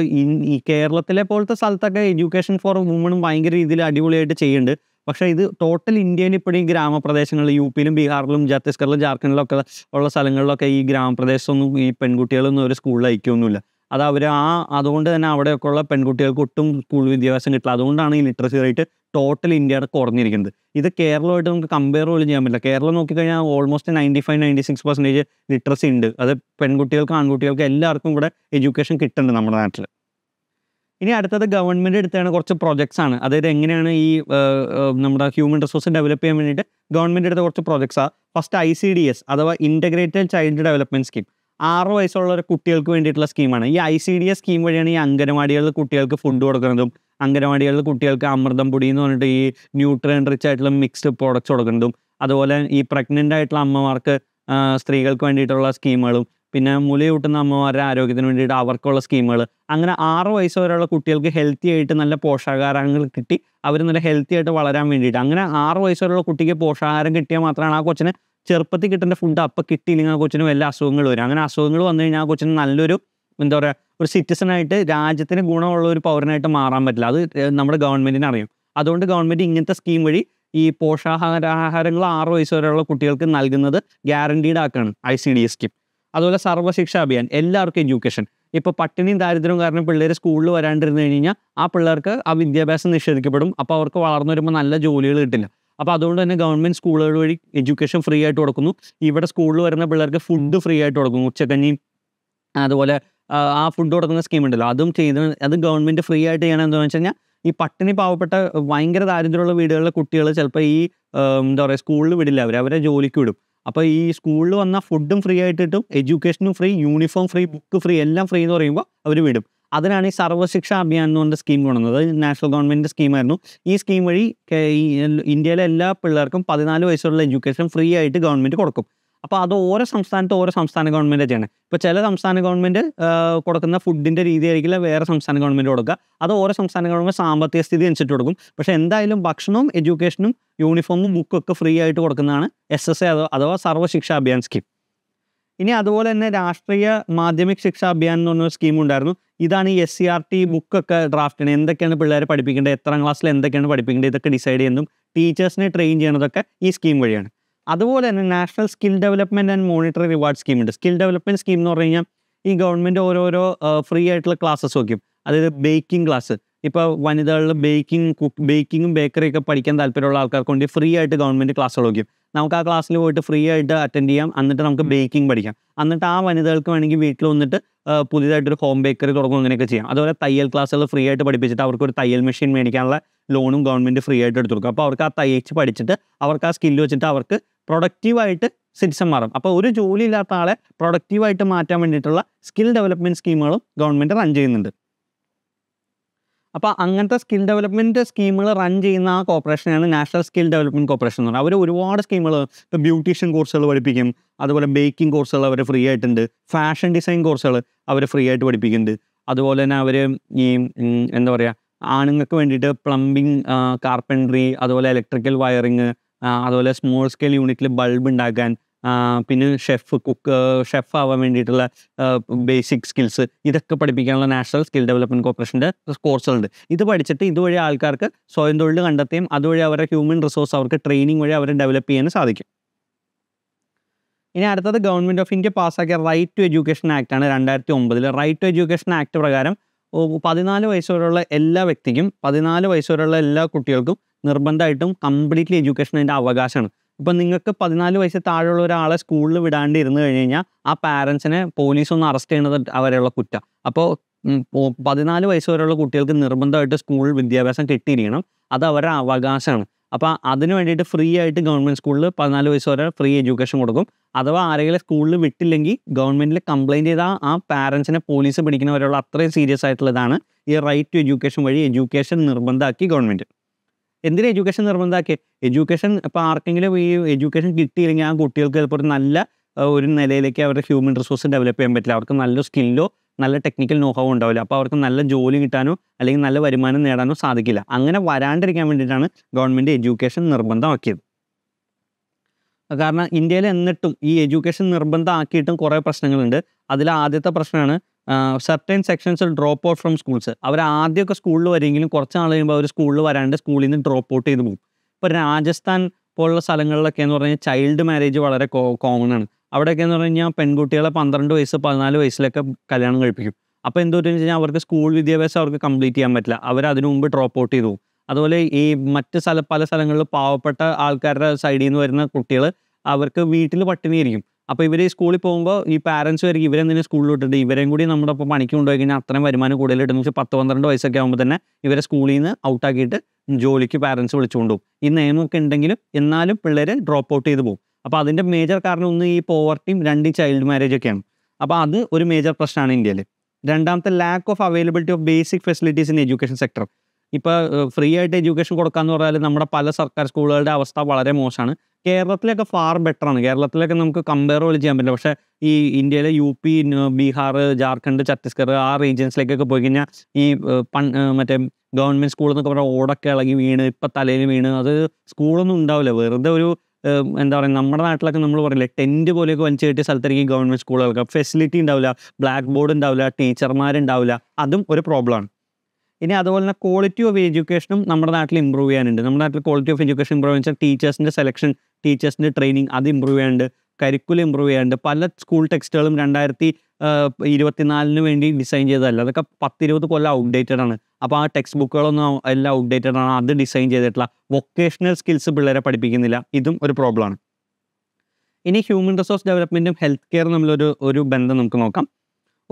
ഈ കേരളത്തിലെ പോലത്തെ സ്ഥലത്തൊക്കെ എഡ്യൂക്കേഷൻ ഫോർ വുമണും ഭയങ്കര രീതിയിൽ അടിപൊളിയായിട്ട് ചെയ്യുന്നുണ്ട് പക്ഷേ ഇത് ടോട്ടൽ ഇന്ത്യയിൽ ഇപ്പോഴും ഗ്രാമപ്രദേശങ്ങളിൽ യു പിയിലും ബീഹാറിലും ഛത്തീസ്ഗഡിലും ജാർഖണ്ഡിലൊക്കെ ഉള്ള സ്ഥലങ്ങളിലൊക്കെ ഈ ഗ്രാമപ്രദേശത്തൊന്നും ഈ പെൺകുട്ടികളൊന്നും ഒരു സ്കൂളിൽ അയക്കൊന്നുമില്ല അത് അവർ ആ അതുകൊണ്ട് തന്നെ അവിടെയൊക്കെ ഉള്ള പെൺകുട്ടികൾക്ക് ഒട്ടും സ്കൂൾ വിദ്യാഭ്യാസം കിട്ടില്ല അതുകൊണ്ടാണ് ഈ ലിറ്ററസി റേറ്റ് ടോട്ടൽ ഇന്ത്യയുടെ കുറഞ്ഞിരിക്കുന്നത് ഇത് കേരളമായിട്ട് നമുക്ക് കമ്പയർ പോലും ചെയ്യാൻ പറ്റില്ല കേരളം നോക്കിക്കഴിഞ്ഞാൽ almost ninety five ninety six percentage literacy ഉണ്ട് അത് പെൺകുട്ടികൾക്ക് ആൺകുട്ടികൾക്ക് എല്ലാവർക്കും ഇവിടെ എഡ്യൂക്കേഷൻ കിട്ടുന്നുണ്ട് നമ്മുടെ നാട്ടിൽ ഇനി അടുത്തത് ഗവൺമെൻറ് എടുത്താണ് കുറച്ച് പ്രോജക്ട്സ് ആണ് അതായത് എങ്ങനെയാണ് ഈ നമ്മുടെ ഹ്യൂമൻ റിസോഴ്സ് ഡെവലപ്പ് ചെയ്യാൻ വേണ്ടിയിട്ട് ഗവൺമെൻറ് എടുത്ത കുറച്ച് പ്രൊജക്ട്സാണ് first I C D S അഥവാ ഇൻറ്റഗ്രേറ്റഡ് ചൈൽഡ് ഡെവലപ്മെൻറ്റ് സ്കീം ആറ് വയസ്സുള്ള കുട്ടികൾക്ക് വേണ്ടിയിട്ടുള്ള സ്കീമാണ് ഈ I C D S scheme വഴിയാണ് ഈ അംഗനവാടികളിൽ കുട്ടികൾക്ക് ഫുഡ് കൊടുക്കുന്നതും അംഗനവാടികളിൽ കുട്ടികൾക്ക് അമൃതം പൊടി എന്ന് പറഞ്ഞിട്ട് ഈ ന്യൂട്രിയൻ റിച്ച് ആയിട്ടുള്ള മിക്സ്ഡ് പ്രോഡക്റ്റ്സ് കൊടുക്കുന്നതും അതുപോലെ ഈ പ്രഗ്നൻ്റ് ആയിട്ടുള്ള അമ്മമാർക്ക് സ്ത്രീകൾക്ക് വേണ്ടിയിട്ടുള്ള സ്കീമുകളും പിന്നെ മുലയൂട്ടുന്ന അമ്മമാരുടെ ആരോഗ്യത്തിന് വേണ്ടിയിട്ട് അവർക്കുള്ള സ്കീമുകൾ അങ്ങനെ ആറ് വയസ്സ് വരെയുള്ള കുട്ടികൾക്ക് ഹെൽത്തി ആയിട്ട് നല്ല പോഷകാഹാരങ്ങൾ കിട്ടി അവർ നല്ല ഹെൽത്തി ആയിട്ട് വളരാൻ വേണ്ടിയിട്ട് അങ്ങനെ ആറ് വയസ്സ് വരെയുള്ള കുട്ടിക്ക് പോഷകാഹാരം കിട്ടിയാൽ മാത്രമാണ് ആ കൊച്ചിന് ചെറുപ്പത്തിൽ കിട്ടേണ്ട ഫുഡ് അപ്പം കിട്ടിയില്ലെങ്കിൽ ആ കൊച്ചിന് വല്ല അസുഖങ്ങൾ വരും അങ്ങനെ അസുഖങ്ങൾ വന്നു കഴിഞ്ഞാൽ ആ കൊച്ചിന് നല്ലൊരു എന്താ പറയുക ഒരു സിറ്റിസണായിട്ട് രാജ്യത്തിന് ഗുണമുള്ള ഒരു പൗരനായിട്ട് മാറാൻ പറ്റില്ല അത് നമ്മുടെ ഗവൺമെൻറ്റിന് അറിയും അതുകൊണ്ട് ഗവൺമെൻറ് ഇങ്ങനത്തെ സ്കീം വഴി ഈ പോഷകാഹാരാഹാരങ്ങൾ ആറ് വയസ്സ് വരെയുള്ള കുട്ടികൾക്ക് നൽകുന്നത് ഗ്യാരണ്ടീഡ് ആക്കുകയാണ് I C D S scheme അതുപോലെ സർവ്വശിക്ഷ അഭിയാൻ എല്ലാവർക്കും എഡ്യൂക്കേഷൻ ഇപ്പോൾ പട്ടിണിയും ദാരിദ്ര്യവും കാരണം പിള്ളേർ സ്കൂളിൽ വരാണ്ടിരുന്നു കഴിഞ്ഞാൽ ആ പിള്ളേർക്ക് ആ വിദ്യാഭ്യാസം നിഷേധിക്കപ്പെടും അപ്പോൾ അവർക്ക് വളർന്നു വരുമ്പോൾ നല്ല ജോലികൾ കിട്ടില്ല അപ്പോൾ അതുകൊണ്ട് തന്നെ ഗവൺമെൻറ് സ്കൂളുകൾ വഴി എഡ്യൂക്കേഷൻ ഫ്രീ ആയിട്ട് കൊടുക്കുന്നു ഇവിടെ സ്കൂളിൽ വരുന്ന പിള്ളേർക്ക് ഫുഡ് ഫ്രീ ആയിട്ട് കൊടുക്കുന്നു ഉച്ചക്കഞ്ഞിയും അതുപോലെ ആ ഫുഡ് കൊടുക്കുന്ന സ്കീം ഉണ്ടല്ലോ അതും ചെയ്ത് അത് ഗവൺമെൻറ് ഫ്രീ ആയിട്ട് ചെയ്യണം എന്താണെന്ന് വെച്ച് കഴിഞ്ഞാൽ ഈ പട്ടിണി പാവപ്പെട്ട ഭയങ്കര ദാരിദ്ര്യമുള്ള വീടുകളിലെ കുട്ടികൾ ചിലപ്പോൾ ഈ എന്താ പറയുക സ്കൂളിൽ വിടില്ല അവർ അവരെ ജോലിക്ക് വിടും അപ്പോൾ ഈ സ്കൂളിൽ വന്ന ഫുഡും ഫ്രീ ആയിട്ട് കിട്ടും എഡ്യൂക്കേഷനും free uniform free book free എല്ലാം ഫ്രീ എന്ന് പറയുമ്പോൾ അവർ വിടും അതിനാണ് ഈ സർവ്വശിക്ഷ അഭിയാൻ എന്ന് പറഞ്ഞ സ്കീം കൊണ്ടുവന്നത് നാഷണൽ ഗവൺമെൻറ് സ്കീമായിരുന്നു ഈ സ്കീം വഴി ഇന്ത്യയിലെ എല്ലാ പിള്ളേർക്കും പതിനാല് വയസ്സുള്ള എഡ്യൂക്കേഷൻ ഫ്രീ ആയിട്ട് ഗവൺമെൻറ് കൊടുക്കും അപ്പോൾ അത് ഓരോ സംസ്ഥാനത്ത് ഓരോ സംസ്ഥാന ഗവൺമെൻറ് ചെയ്യണം ഇപ്പോൾ ചില സംസ്ഥാന ഗവൺമെൻറ് കൊടുക്കുന്ന ഫുഡിൻ്റെ രീതി ആയിരിക്കില്ല വേറെ സംസ്ഥാന ഗവൺമെൻറ് കൊടുക്കുക അത് ഓരോ സംസ്ഥാന ഗവൺമെൻറ് സാമ്പത്തിക സ്ഥിതി അനുസരിച്ച് കൊടുക്കും പക്ഷേ എന്തായാലും ഭക്ഷണവും എഡ്യൂക്കേഷനും യൂണിഫോമും ഒക്കെ ഫ്രീ ആയിട്ട് കൊടുക്കുന്നതാണ് എസ് എസ് എ അഥവാ സർവ്വശിക്ഷ അഭിയാൻ സ്കീം ഇനി അതുപോലെ തന്നെ രാഷ്ട്രീയ മാധ്യമിക് ശിക്ഷാ അഭിയാൻ എന്ന് പറഞ്ഞൊരു സ്കീം ഉണ്ടായിരുന്നു ഇതാണ് ഈ എസ് സി ആർ ടി ബുക്കൊക്കെ ഡ്രാഫ്റ്റ് ചെയ്യുന്നത് എന്തൊക്കെയാണ് പിള്ളേരെ പഠിപ്പിക്കേണ്ടത് എത്രാം ക്ലാസ്സിൽ എന്തൊക്കെയാണ് പഠിപ്പിക്കേണ്ടത് ഇതൊക്കെ ഡിസൈഡ് ചെയ്യുന്നതും ടീച്ചേഴ്സിനെ ട്രെയിൻ ചെയ്യണതൊക്കെ ഈ സ്കീം വഴിയാണ് അതുപോലെ തന്നെ national skill development and monetary reward സ്കീമുണ്ട് സ്കിൽ ഡെവലപ്മെൻറ്റ് സ്കീം എന്ന് പറഞ്ഞു കഴിഞ്ഞാൽ ഈ ഗവൺമെൻറ് ഓരോരോ ഫ്രീ ആയിട്ടുള്ള ക്ലാസ്സസ് വയ്ക്കും അതായത് ബേക്കിംഗ് ക്ലാസ് ഇപ്പോൾ വനിതകളിൽ ബേക്കിംഗ് കുക്ക് ബേക്കിങ്ങും ബേക്കറിയൊക്കെ പഠിക്കാൻ താല്പര്യമുള്ള ആൾക്കാർക്ക് വേണ്ടി ഫ്രീ ആയിട്ട് ഗവൺമെൻറ് ക്ലാസ്സുകൾ വയ്ക്കും നമുക്ക് ആ ക്ലാസ്സിൽ പോയിട്ട് ഫ്രീ ആയിട്ട് അറ്റൻഡ് ചെയ്യാം എന്നിട്ട് നമുക്ക് ബേക്കിംഗ് പഠിക്കാം എന്നിട്ട് ആ വനിതകൾക്ക് വേണമെങ്കിൽ വീട്ടിൽ വന്നിട്ട് പുതിയതായിട്ടൊരു ഹോം ബേക്കറി തുടങ്ങും അങ്ങനെയൊക്കെ ചെയ്യാം അതുപോലെ തയ്യൽ ക്ലാസ്സുകൾ ഫ്രീ ആയിട്ട് പഠിപ്പിച്ചിട്ട് അവർക്ക് ഒരു തയ്യൽ മെഷീൻ മേടിക്കാനുള്ള ലോണും ഗവൺമെൻറ് ഫ്രീ ആയിട്ട് എടുത്തു കൊടുക്കും അപ്പോൾ അവർക്ക് ആ തയ്യച്ച് പഠിച്ചിട്ട് അവർക്ക് ആ സ്കില്ല് വെച്ചിട്ട് അവർക്ക് പ്രൊഡക്റ്റീവായിട്ട് സിറ്റിസൺ മാറും അപ്പോൾ ഒരു ജോലി ഇല്ലാത്ത ആളെ പ്രൊഡക്റ്റീവായിട്ട് മാറ്റാൻ വേണ്ടിയിട്ടുള്ള സ്കിൽ ഡെവലപ്മെൻറ്റ് സ്കീമുകളും ഗവൺമെൻറ് റൺ ചെയ്യുന്നുണ്ട് അപ്പോൾ അങ്ങനത്തെ സ്കിൽ ഡെവലപ്മെൻറ്റ് സ്കീമുകൾ റൺ ചെയ്യുന്ന ആ കോർപ്പറേഷനാണ് നാഷണൽ സ്കിൽ ഡെവലപ്മെൻറ്റ് കോർപ്പറേഷൻ എന്ന് പറഞ്ഞാൽ അവർ ഒരുപാട് സ്കീമുകൾ ഇപ്പോൾ ബ്യൂട്ടീഷ്യൻ കോഴ്സുകൾ പഠിപ്പിക്കും അതുപോലെ ബേക്കിംഗ് കോഴ്സുകൾ അവർ ഫ്രീ ആയിട്ടുണ്ട് ഫാഷൻ ഡിസൈൻ കോഴ്സുകൾ അവർ ഫ്രീ ആയിട്ട് പഠിപ്പിക്കുന്നുണ്ട് അതുപോലെ തന്നെ അവർ ഈ എന്താ പറയുക ആണുങ്ങൾക്ക് വേണ്ടിയിട്ട് പ്ലംബിങ് കാർപ്പൻട്രി അതുപോലെ ഇലക്ട്രിക്കൽ വയറിങ് അതുപോലെ സ്മോൾ സ്കെയിൽ യൂണിറ്റിൽ ബൾബ് ഉണ്ടാക്കാൻ പിന്നെ ഷെഫ് കുക്ക് ഷെഫ് ആവാൻ വേണ്ടിയിട്ടുള്ള ബേസിക് സ്കിൽസ് ഇതൊക്കെ പഠിപ്പിക്കാനുള്ള നാഷണൽ സ്കിൽ ഡെവലപ്മെൻറ്റ് കോർപ്പറേഷൻ്റെ കോഴ്സുകളുണ്ട് ഇത് പഠിച്ചിട്ട് ഇതുവഴി ആൾക്കാർക്ക് സ്വയം തൊഴിൽ കണ്ടെത്തുകയും അതുവഴി അവരുടെ ഹ്യൂമൻ റിസോഴ്സ് അവർക്ക് ട്രെയിനിങ് വഴി അവരെ ഡെവലപ്പ് ചെയ്യാൻ സാധിക്കും ഇനി അടുത്തത് ഗവൺമെൻറ് ഓഫ് ഇന്ത്യ പാസ്സാക്കിയ റൈറ്റ് ടു എഡ്യൂക്കേഷൻ ആക്ട് ആണ് രണ്ടായിരത്തി ഒമ്പതിൽ റൈറ്റ് ടു എഡ്യൂക്കേഷൻ ആക്ട് പ്രകാരം പതിനാല് വയസ്സ് വരെയുള്ള എല്ലാ വ്യക്തിക്കും പതിനാല് വയസ്സ് വരെയുള്ള എല്ലാ കുട്ടികൾക്കും നിർബന്ധമായിട്ടും കംപ്ലീറ്റ്ലി എഡ്യൂക്കേഷൻ അതിൻ്റെ അവകാശമാണ് ഇപ്പം നിങ്ങൾക്ക് പതിനാല് വയസ്സ് താഴെയുള്ള ഒരാളെ സ്കൂളിൽ വിടാണ്ട് ഇരുന്ന് കഴിഞ്ഞ് കഴിഞ്ഞാൽ ആ പാരൻസിനെ പോലീസ് ഒന്ന് അറസ്റ്റ് ചെയ്യുന്നത് അവരെയുള്ള കുറ്റം അപ്പോൾ പതിനാല് വയസ്സ് വരെയുള്ള കുട്ടികൾക്ക് നിർബന്ധമായിട്ട് സ്കൂൾ വിദ്യാഭ്യാസം കിട്ടിയിരിക്കണം അത് അവരുടെ അവകാശമാണ് അപ്പോൾ അതിന് വേണ്ടിയിട്ട് ഫ്രീ ആയിട്ട് ഗവൺമെൻറ് സ്കൂളിൽ പതിനാല് വയസ്സ് വരെ ഫ്രീ എഡ്യൂക്കേഷൻ കൊടുക്കും അഥവാ ആരെങ്കിലും സ്കൂളിൽ വിട്ടില്ലെങ്കിൽ ഗവൺമെൻറ്റിൽ കംപ്ലയിൻറ്റ് ചെയ്താൽ ആ പാരൻസിനെ പോലീസ് പിടിക്കുന്നവരുള്ള അത്രയും സീരിയസ് ആയിട്ടുള്ളതാണ് ഈ റൈറ്റ് ടു എഡ്യൂക്കേഷൻ വഴി എഡ്യൂക്കേഷൻ നിർബന്ധമാക്കി ഗവൺമെൻറ് എന്തിനാ എഡ്യൂക്കേഷൻ നിർബന്ധമാക്കി എഡ്യൂക്കേഷൻ ഇപ്പോൾ ആർക്കെങ്കിലും ഈ എഡ്യൂക്കേഷൻ കിട്ടിയില്ലെങ്കിൽ ആ കുട്ടികൾക്ക് ചിലപ്പോൾ ഒരു നല്ല ഒരു നിലയിലേക്ക് അവരുടെ ഹ്യൂമൻ റിസോഴ്സ് ഡെവലപ്പ് ചെയ്യാൻ പറ്റില്ല അവർക്ക് നല്ല സ്കില്ലോ നല്ല ടെക്നിക്കൽ നോഹാവും ഉണ്ടാവില്ല അപ്പോൾ അവർക്ക് നല്ല ജോലി കിട്ടാനോ അല്ലെങ്കിൽ നല്ല വരുമാനം നേടാനോ സാധിക്കില്ല അങ്ങനെ വരാണ്ടിരിക്കാൻ വേണ്ടിയിട്ടാണ് ഗവൺമെൻറ് എഡ്യൂക്കേഷൻ നിർബന്ധമാക്കിയത് കാരണം ഇന്ത്യയിൽ എന്നിട്ടും ഈ എഡ്യൂക്കേഷൻ നിർബന്ധമാക്കിയിട്ടും കുറേ പ്രശ്നങ്ങളുണ്ട് അതിൽ ആദ്യത്തെ പ്രശ്നമാണ് സർട്ടൻ സെക്ഷൻസിൽ ഡ്രോപ്പ് ഔട്ട് ഫ്രം സ്കൂൾസ് അവർ ആദ്യമൊക്കെ സ്കൂളിൽ വരുമെങ്കിലും കുറച്ച് നാൾ കഴിയുമ്പോൾ അവർ സ്കൂളിൽ വരാണ്ട് സ്കൂളിൽ നിന്ന് ഡ്രോപ്പ് ഔട്ട് ചെയ്ത് പോകും ഇപ്പോൾ രാജസ്ഥാൻ പോലുള്ള സ്ഥലങ്ങളിലൊക്കെ എന്ന് പറഞ്ഞാൽ ചൈൽഡ് മാരേജ് വളരെ കോമൺ ആണ് അവിടെയൊക്കെ എന്ന് പറഞ്ഞു കഴിഞ്ഞാൽ പെൺകുട്ടികളെ പന്ത്രണ്ട് വയസ്സ് പതിനാല് വയസ്സിലൊക്കെ കല്യാണം കഴിപ്പിക്കും അപ്പോൾ എന്തോ വെച്ച് കഴിഞ്ഞാൽ അവർക്ക് സ്കൂൾ വിദ്യാഭ്യാസം അവർക്ക് കംപ്ലീറ്റ് ചെയ്യാൻ പറ്റില്ല അവർ അതിനു മുമ്പ് ഡ്രോപ്പ് ഔട്ട് ചെയ്തു അതുപോലെ ഈ മറ്റ് സ്ഥല പല സ്ഥലങ്ങളിൽ പാവപ്പെട്ട ആൾക്കാരുടെ സൈഡിൽ നിന്ന് വരുന്ന കുട്ടികൾ അവർക്ക് വീട്ടിൽ പട്ടിണിയായിരിക്കും അപ്പോൾ ഇവർ സ്കൂളിൽ പോകുമ്പോൾ ഈ പാരൻസ് വരെ ഇവരെന്തിനും സ്കൂളിൽ വിട്ടിട്ട് ഇവരെയും കൂടി നമ്മുടെ ഒപ്പം പണിക്ക് കൊണ്ടുപോയി കഴിഞ്ഞാൽ അത്രയും വരുമാനം കൂടുതൽ കിട്ടും പക്ഷേ പത്ത് പന്ത്രണ്ട് വയസ്സൊക്കെ ആകുമ്പോൾ തന്നെ ഇവരെ സ്കൂളിൽ നിന്ന് ഔട്ടാക്കിയിട്ട് ജോലിക്ക് പാരൻസ് വിളിച്ചുകൊണ്ടുപോകും ഈ നിയമമൊക്കെ ഉണ്ടെങ്കിലും എന്നാലും പിള്ളേർ ഡ്രോപ്പ് ഔട്ട് ചെയ്ത് പോകും അപ്പോൾ അതിൻ്റെ മേജർ കാരണം ഒന്ന് ഈ പോവർട്ടിയും രണ്ട് ചൈൽഡ് മാരേജ് ഒക്കെയാണ് അപ്പോൾ അത് ഒരു മേജർ പ്രശ്നമാണ് ഇന്ത്യയിൽ രണ്ടാമത്തെ lack of availability of basic facilities in education sector ഇപ്പോൾ ഫ്രീ ആയിട്ട് എഡ്യൂക്കേഷൻ എന്ന് പറഞ്ഞാൽ നമ്മുടെ പല സർക്കാർ സ്കൂളുകളുടെ അവസ്ഥ വളരെ മോശമാണ് കേരളത്തിലൊക്കെ ഫാർ ബെറ്റർ ആണ് കേരളത്തിലൊക്കെ നമുക്ക് കമ്പയർ പോലും ചെയ്യാൻ പറ്റില്ല പക്ഷേ ഈ ഇന്ത്യയിലെ യു പി ബീഹാർ ജാർഖണ്ഡ് ഛത്തീസ്ഗഡ് ആ റീജിയൻസിലേക്കൊക്കെ പോയി കഴിഞ്ഞാൽ ഈ പൺ മറ്റേ ഗവൺമെൻറ് സ്കൂൾ എന്നൊക്കെ പറഞ്ഞാൽ ഓടൊക്കെ ഇളകി വീണ് ഇപ്പം തലയിൽ വീണ് അത് സ്കൂളൊന്നും ഉണ്ടാവില്ല വെറുതെ ഒരു എന്താ പറയുക നമ്മുടെ നാട്ടിലൊക്കെ നമ്മൾ പറയില്ലേ ടെൻറ്റ് പോലെയൊക്കെ വലിച്ചു കയറ്റിയ സ്ഥലത്തായിരിക്കും ഗവൺമെൻറ് സ്കൂളുകൾക്ക് ഫെസിലിറ്റി ഉണ്ടാവില്ല ബ്ലാക്ക് ബോർഡ് ഉണ്ടാവില്ല ടീച്ചർമാരുണ്ടാവില്ല അതും ഒരു പ്രോബ്ലമാണ് ഇനി അതുപോലെ തന്നെ ക്വാളിറ്റി ഓഫ് എഡ്യൂക്കേഷനും നമ്മുടെ നാട്ടിൽ ഇമ്പ്രൂവ് ചെയ്യാനുണ്ട് നമ്മുടെ നാട്ടിൽ ക്വാളിറ്റി ഓഫ് എഡ്യൂക്കേഷൻ ഇമ്പ്രൂവ് വെച്ചാൽ ടീച്ചേഴ്സിൻ്റെ സെലക്ഷൻ ടീച്ചേഴ്സിൻ്റെ ട്രെയിനിങ് അത് ഇമ്പ്രൂവ് ചെയ്യാനുണ്ട് കരിക്കുലം ഇമ്പ്രൂവ് ചെയ്യാനുണ്ട് പല സ്കൂൾ ടെക്സ്റ്റുകളും രണ്ടായിരത്തി ഇരുപത്തിനാലിന് വേണ്ടി ഡിസൈൻ ചെയ്തതല്ല അതൊക്കെ പത്തിരുപത് കൊല്ലം ഔട്ട്ഡേറ്റഡ് ആണ് അപ്പോൾ ആ ടെക്സ്റ്റ് ബുക്കുകളൊന്നും എല്ലാം ഔട്ട്ഡേറ്റഡ് ആണ് അത് ഡിസൈൻ ചെയ്തിട്ടുള്ള വൊക്കേഷണൽ സ്കിൽസ് പിള്ളേരെ പഠിപ്പിക്കുന്നില്ല ഇതും ഒരു പ്രോബ്ലമാണ് ഇനി ഹ്യൂമൻ റിസോഴ്സ് ഡെവലപ്മെൻറ്റും ഹെൽത്ത് കെയറും തമ്മിലൊരു ഒരു ബന്ധം നമുക്ക് നോക്കാം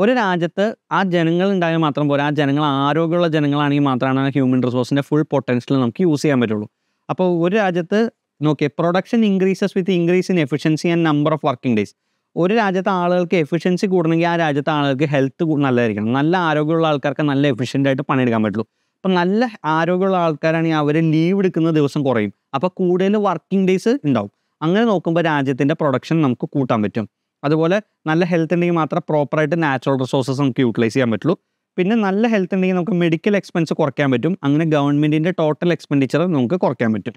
ഒരു രാജ്യത്ത് ആ ജനങ്ങൾ ഉണ്ടായാൽ മാത്രം പോരാ ആ ജനങ്ങൾ ആരോഗ്യമുള്ള ജനങ്ങളാണെങ്കിൽ മാത്രമാണ് ഹ്യൂമൻ റിസോഴ്സിൻ്റെ ഫുൾ പൊട്ടൻഷ്യൽ നമുക്ക് യൂസ് ചെയ്യാൻ പറ്റുള്ളൂ അപ്പോൾ ഒരു രാജ്യത്ത് നോക്കിയേ production increases with increase in efficiency and number of working days ഒരു രാജ്യത്തെ ആളുകൾക്ക് എഫിഷ്യൻസി കൂടണമെങ്കിൽ ആ രാജ്യത്തെ ആളുകൾക്ക് ഹെൽത്ത് നല്ലതായിരിക്കണം നല്ല ആരോഗ്യമുള്ള ആൾക്കാർക്ക് നല്ല എഫിഷ്യൻ്റ് ആയിട്ട് പണിയെടുക്കാൻ പറ്റുള്ളൂ അപ്പം നല്ല ആരോഗ്യമുള്ള ആൾക്കാരാണെങ്കിൽ അവർ ലീവ് എടുക്കുന്ന ദിവസം കുറയും അപ്പോൾ കൂടുതൽ വർക്കിംഗ് ഡേയ്സ് ഉണ്ടാവും അങ്ങനെ നോക്കുമ്പോൾ രാജ്യത്തിൻ്റെ പ്രൊഡക്ഷൻ നമുക്ക് കൂട്ടാൻ പറ്റും അതുപോലെ നല്ല ഹെൽത്ത് ഉണ്ടെങ്കിൽ മാത്രം പ്രോപ്പറായിട്ട് നാച്ചുറൽ റിസോഴ്സസ് നമുക്ക് യൂട്ടിലൈസ് ചെയ്യാൻ പറ്റുള്ളൂ പിന്നെ നല്ല ഹെൽത്ത് ഉണ്ടെങ്കിൽ നമുക്ക് മെഡിക്കൽ എക്സ്പെൻസ് കുറയ്ക്കാൻ പറ്റും അങ്ങനെ ഗവൺമെൻറ്റിൻ്റെ ടോട്ടൽ എക്സ്പെൻഡിച്ചർ നമുക്ക് കുറയ്ക്കാൻ പറ്റും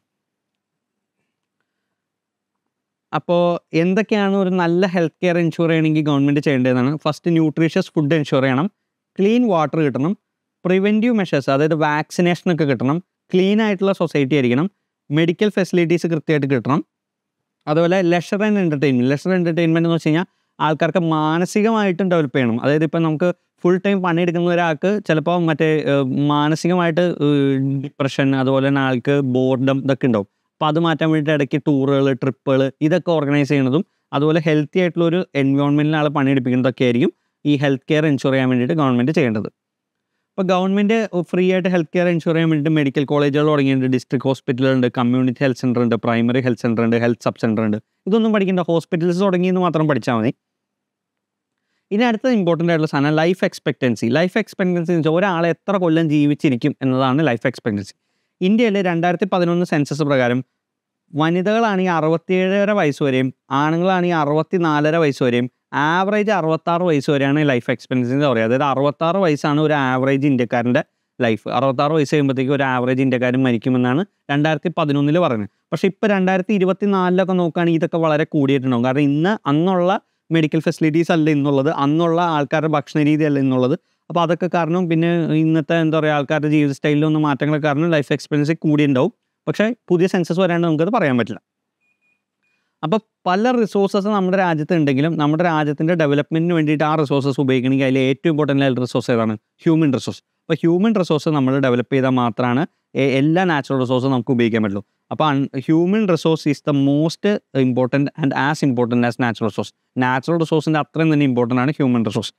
അപ്പോൾ എന്തൊക്കെയാണ് ഒരു നല്ല ഹെൽത്ത് കെയർ ഇൻഷുർ ചെയ്യണമെങ്കിൽ ഗവൺമെൻറ് ചെയ്യേണ്ടതെന്നാണ് ഫസ്റ്റ് ന്യൂട്രീഷ്യസ് ഫുഡ് ഇൻഷുർ ചെയ്യണം ക്ലീൻ വാട്ടർ കിട്ടണം പ്രിവെൻറ്റീവ് മെഷേഴ്സ് അതായത് വാക്സിനേഷനൊക്കെ കിട്ടണം ക്ലീൻ ആയിട്ടുള്ള സൊസൈറ്റി ആയിരിക്കണം മെഡിക്കൽ ഫെസിലിറ്റീസ് കൃത്യമായിട്ട് കിട്ടണം അതുപോലെ leisure and entertainment leisure entertainment എന്ന് വെച്ച് കഴിഞ്ഞാൽ ആൾക്കാർക്ക് മാനസികമായിട്ടും ഡെവലപ്പ് ചെയ്യണം അതായത് ഇപ്പം നമുക്ക് ഫുൾ ടൈം പണിയെടുക്കുന്ന ഒരാൾക്ക് ചിലപ്പോൾ മറ്റേ മാനസികമായിട്ട് ഡിപ്രഷൻ അതുപോലെ തന്നെ ആൾക്ക് ബോർഡം ഇതൊക്കെ ഉണ്ടാവും അപ്പോൾ അത് മാറ്റാൻ വേണ്ടിയിട്ട് ഇടയ്ക്ക് ടൂറുകൾ ട്രിപ്പുകൾ ഇതൊക്കെ ഓർഗനൈസ് ചെയ്യുന്നതും അതുപോലെ ഹെൽത്തി ആയിട്ടുള്ള ഒരു എൻവയോൺമെൻറ്റിൽ ആൾ പണിയെടുപ്പിക്കുന്നതൊക്കെ ആയിരിക്കും ഈ ഹെൽത്ത് കെയർ ഇൻഷുർ ചെയ്യാൻ വേണ്ടിയിട്ട് ഗവൺമെൻറ് ചെയ്യേണ്ടത് അപ്പോൾ ഗവൺമെൻറ് ഫ്രീ ആയിട്ട് ഹെൽത്ത് കെയർ ഇൻഷുർ ചെയ്യാൻ വേണ്ടിയിട്ട് മെഡിക്കൽ കോളേജുകൾ തുടങ്ങിയിട്ടുണ്ട് ഡിസ്ട്രിക്ട് ഹോസ്പിറ്റലുണ്ട് കമ്മ്യൂണിറ്റി ഹെൽത്ത് സെൻ്റർ ഉണ്ട് പ്രൈമറി ഹെൽത്ത് സെൻ്റർ ഉണ്ട് ഹെൽത്ത് സബ് സെൻ്റർ ഉണ്ട് ഇതൊന്നും പഠിക്കേണ്ട ഹോസ്പിറ്റൽസ് തുടങ്ങിയെന്ന് മാത്രം പഠിച്ചാൽ മതി ഇനി അടുത്ത ഇമ്പോർട്ടൻ്റ് ആയിട്ടുള്ള സാധനം ലൈഫ് എക്സ്പെക്റ്റൻസി ലൈഫ് എക്സ്പെക്ടൻസി എന്ന് വെച്ചാൽ ഒരാളെ എത്ര കൊല്ലം ജീവിച്ചിരിക്കും എന്നതാണ് ലൈഫ് എക്സ്പെക്ടൻസി ഇന്ത്യയിൽ രണ്ടായിരത്തി പതിനൊന്ന് സെൻസസ് പ്രകാരം വനിതകളാണെങ്കിൽ അറുപത്തിയേഴര വയസ്സ് വരെയും ആണുങ്ങളാണെങ്കിൽ അറുപത്തി നാലര വയസ്സ് വരെയും ആവറേജ് അറുപത്താറ് വയസ്സ് വരെയാണ് ലൈഫ് എക്സ്പെൻസൻസ് എന്ന് പറയുക അതായത് അറുപത്താറ് വയസ്സാണ് ഒരു ആവറേജ് ഇന്ത്യക്കാരൻ്റെ ലൈഫ് അറുപത്താറ് വയസ്സ് കഴിയുമ്പോഴത്തേക്കും ഒരു ആവറേജ് ഇന്ത്യക്കാരൻ മരിക്കുമെന്നാണ് രണ്ടായിരത്തി പതിനൊന്നിൽ പറയുന്നത് പക്ഷേ ഇപ്പോൾ രണ്ടായിരത്തി ഇരുപത്തി നാലിലൊക്കെ നോക്കുകയാണെങ്കിൽ ഇതൊക്കെ വളരെ കൂടിയിട്ടുണ്ടാകും കാരണം ഇന്ന് അന്നുള്ള മെഡിക്കൽ ഫെസിലിറ്റീസ് അല്ല എന്നുള്ളത് അന്നുള്ള ആൾക്കാരുടെ ഭക്ഷണ രീതി അല്ല എന്നുള്ളത് അപ്പോൾ അതൊക്കെ കാരണം പിന്നെ ഇന്നത്തെ എന്താ പറയുക ആൾക്കാരുടെ ജീവിത സ്റ്റൈലിൽ ഒന്ന് മാറ്റങ്ങൾ കാരണം ലൈഫ് കൂടി കൂടിയുണ്ടാവും പക്ഷേ പുതിയ സെൻസസ് വരാണ്ട് നമുക്കത് പറയാൻ പറ്റില്ല അപ്പോൾ പല റിസോഴ്സസ് നമ്മുടെ രാജ്യത്ത് ഉണ്ടെങ്കിലും നമ്മുടെ രാജ്യത്തിൻ്റെ ഡെവലപ്മെൻറ്റിന് വേണ്ടിയിട്ട് ആ റിസോഴ്സസ് ഉപയോഗിക്കണമെങ്കിൽ അതിൽ ഏറ്റവും ഇമ്പോർട്ടൻ്റ് ആയ റിസോഴ്സ് ഏതാണ് ഹ്യൂമൻ റിസോഴ്സ് അപ്പോൾ ഹ്യൂമൻ റിസോഴ്സ് നമ്മൾ ഡെവലപ്പ് ചെയ്താൽ മാത്രമാണ് എല്ലാ നാച്ചുറൽ റിസോഴ്സും നമുക്ക് ഉപയോഗിക്കാൻ പറ്റുള്ളൂ അപ്പോൾ human resource is the most important and as important as natural resource natural റിസോഴ്സിൻ്റെ അത്രയും തന്നെ ഇമ്പോർട്ടൻ്റ് ആണ് ഹ്യൂമൻ റിസോഴ്സ്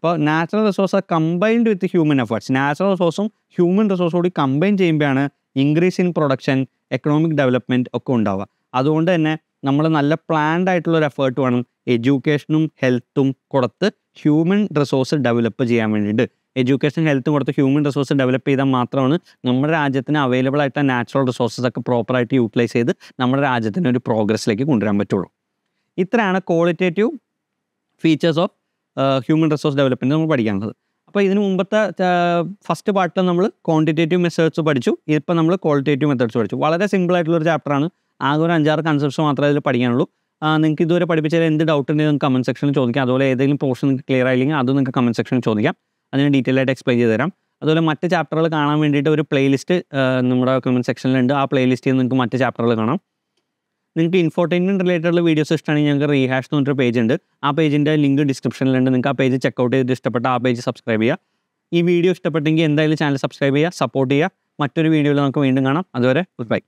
അപ്പോൾ natural resource combined with human efforts natural റിസോഴ്സും ഹ്യൂമൻ റിസോഴ്സും കൂടി കമ്പൈൻ ചെയ്യുമ്പോഴാണ് increase in production economic development ഒക്കെ ഉണ്ടാവുക അതുകൊണ്ട് തന്നെ നമ്മൾ നല്ല പ്ലാൻഡ് ആയിട്ടുള്ള ഒരു എഫേർട്ട് വേണം എഡ്യൂക്കേഷനും ഹെൽത്തും കൊടുത്ത് ഹ്യൂമൻ റിസോഴ്സ് ഡെവലപ്പ് ചെയ്യാൻ വേണ്ടിയിട്ട് എഡ്യൂക്കേഷൻ ഹെൽത്തും കൊടുത്ത് ഹ്യൂമൻ റിസോഴ്സ് ഡെവലപ്പ് ചെയ്താൽ മാത്രമാണ് നമ്മുടെ രാജ്യത്തിന് അവൈലബിൾ ആയിട്ട് നാച്ചുറൽ റിസോഴ്സസ് ഒക്കെ പ്രോപ്പറായിട്ട് യൂട്ടിലൈസ് ചെയ്ത് നമ്മുടെ രാജ്യത്തിന് ഒരു പ്രോഗ്രസ്സിലേക്ക് കൊണ്ടുവരാൻ പറ്റുള്ളൂ ഇത്രയാണ് qualitative features of human resource development നമ്മൾ പഠിക്കാനുള്ളത് അപ്പോൾ ഇതിന് മുമ്പത്തെ ഫസ്റ്റ് പാർട്ടിൽ നമ്മൾ ക്വാണ്ടിറ്റേറ്റീവ് മെത്തേഡ്സ് പഠിച്ചു ഇപ്പോൾ നമ്മൾ ക്വാളിറ്റേറ്റീവ് മെത്തേഡ്സ് പഠിച്ചു വളരെ സിമ്പിൾ ആയിട്ടുള്ള ഒരു ചാപ്റ്ററാണ് ആകെ ഒരു അഞ്ചാറ് കൺസെപ്റ്റ്സ് മാത്രമേ അതിൽ പഠിക്കാനുള്ളൂ നിങ്ങൾക്ക് ഇതുവരെ പഠിപ്പിച്ചാൽ എന്ത് ഡൗട്ട് ഉണ്ടെങ്കിൽ നിങ്ങൾക്ക് കമൻറ്റ് സെക്ഷനിൽ ചോദിക്കാം അതുപോലെ ഏതെങ്കിലും പോർഷൻ നിങ്ങൾക്ക് ക്ലിയർ ആയില്ലെങ്കിൽ അത് നിങ്ങൾക്ക് കമൻറ്റ് സെക്ഷനിൽ ചോദിക്കാം അതിന് ഡീറ്റെയിൽ ആയിട്ട് എക്സ്പ്ലെയിൻ ചെയ്ത് തരാം അതുപോലെ മറ്റ് ചാപ്റ്ററുകൾ കാണാൻ വേണ്ടിയിട്ട് ഒരു പ്ലേലിസ്റ്റ് നമ്മുടെ കമൻറ്റ് സെക്ഷനിലുണ്ട് ആ പ്ലേലിസ്റ്റിൽ നിങ്ങൾക്ക് മറ്റ് ചാപ്റ്ററുകൾ കാണാം നിങ്ങൾക്ക് ഇൻഫോർടൈൻമെന്റ് റിലേറ്റഡ് വീഡിയോസ് ഇഷ്ടമാണെങ്കിൽ ഞങ്ങൾക്ക് റീഹാഷ് എന്ന് പറഞ്ഞൊരു പേജ് ഉണ്ട് ആ പേജിൻ്റെ ലിങ്ക് ഡിസ്ക്രിപ്ഷനിലുണ്ട് നിങ്ങൾക്ക് ആ പേജ് ചെക്ക്ഔട്ട് ചെയ്ത് ഇഷ്ടപ്പെട്ട ആ പേജ് സബ്സ്ക്രൈബ് ചെയ്യുക ഈ വീഡിയോ ഇഷ്ടപ്പെട്ടെങ്കിൽ എന്തായാലും ചാനൽ സബ്സ്ക്രൈബ് ചെയ്യുക സപ്പോർട്ട് ചെയ്യുക മറ്റൊരു വീഡിയോയിൽ നമുക്ക് വീണ്ടും കാണാം അതുവരെ ഗുഡ് ബൈ